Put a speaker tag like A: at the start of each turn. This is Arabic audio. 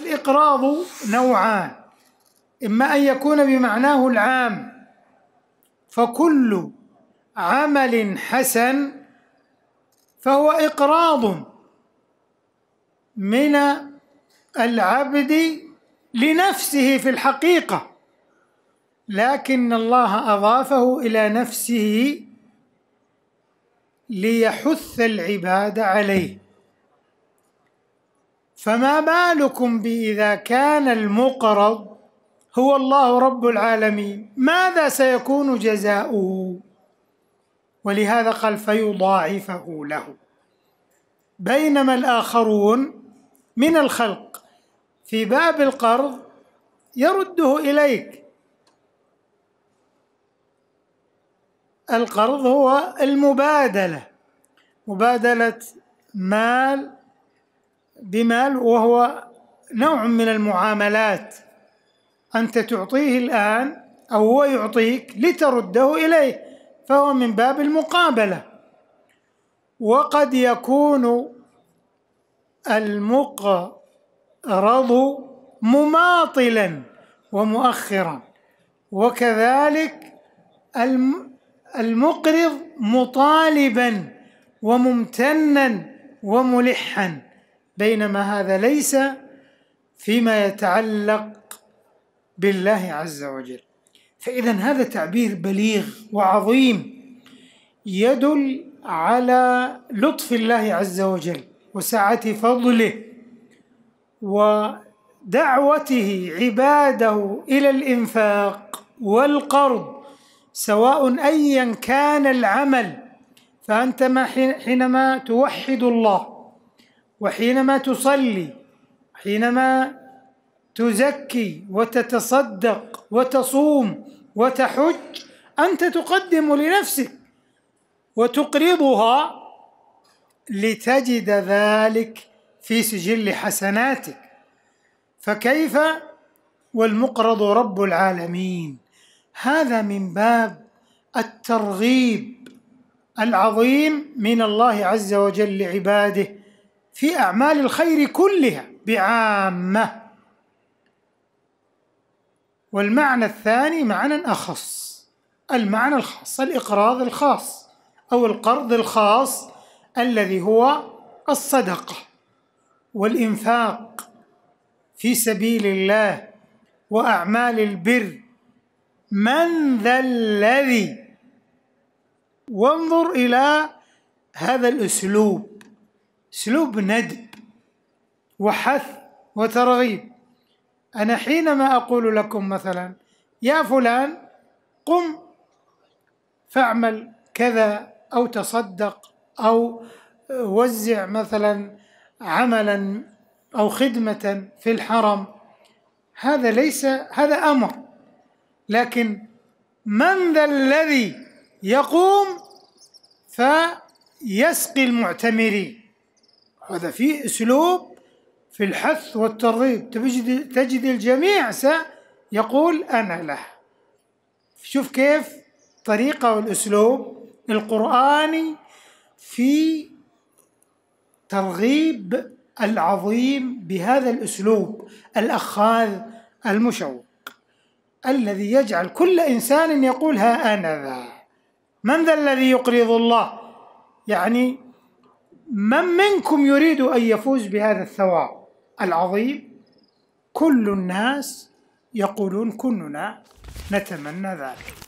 A: الإقراض نوعان إما أن يكون بمعناه العام فكل عمل حسن فهو إقراض من العبد لنفسه في الحقيقة لكن الله أضافه إلى نفسه ليحث العباد عليه فما بالكم بإذا كان المقرض هو الله رب العالمين ماذا سيكون جزاؤه ولهذا قال فيضاعفه له بينما الآخرون من الخلق في باب القرض يرده إليك القرض هو المبادلة مبادلة مال بمال وهو نوع من المعاملات أنت تعطيه الآن أو هو يعطيك لترده إليه فهو من باب المقابلة وقد يكون المقرض مماطلا ومؤخرا وكذلك المقرض مطالبا وممتنا وملحا بينما هذا ليس فيما يتعلق بالله عز وجل فإذا هذا تعبير بليغ وعظيم يدل على لطف الله عز وجل وسعة فضله ودعوته عباده إلى الإنفاق والقرض سواء أيا كان العمل فأنت حينما توحد الله وحينما تصلي حينما تزكي وتتصدق وتصوم وتحج انت تقدم لنفسك وتقرضها لتجد ذلك في سجل حسناتك فكيف والمقرض رب العالمين هذا من باب الترغيب العظيم من الله عز وجل لعباده في أعمال الخير كلها بعامة والمعنى الثاني معنى أخص المعنى الخاص الإقراض الخاص أو القرض الخاص الذي هو الصدقة والإنفاق في سبيل الله وأعمال البر من ذا الذي وانظر إلى هذا الأسلوب اسلوب ندب وحث وترغيب انا حينما اقول لكم مثلا يا فلان قم فاعمل كذا او تصدق او وزع مثلا عملا او خدمه في الحرم هذا ليس هذا امر لكن من ذا الذي يقوم فيسقي المعتمرين هذا في اسلوب في الحث والترغيب تجد تجد الجميع سيقول انا له شوف كيف طريقه والاسلوب القراني في ترغيب العظيم بهذا الاسلوب الاخاذ المشوق الذي يجعل كل انسان يقول ها انا ذا من ذا الذي يقرض الله يعني من منكم يريد أن يفوز بهذا الثواب العظيم كل الناس يقولون كلنا نتمنى ذلك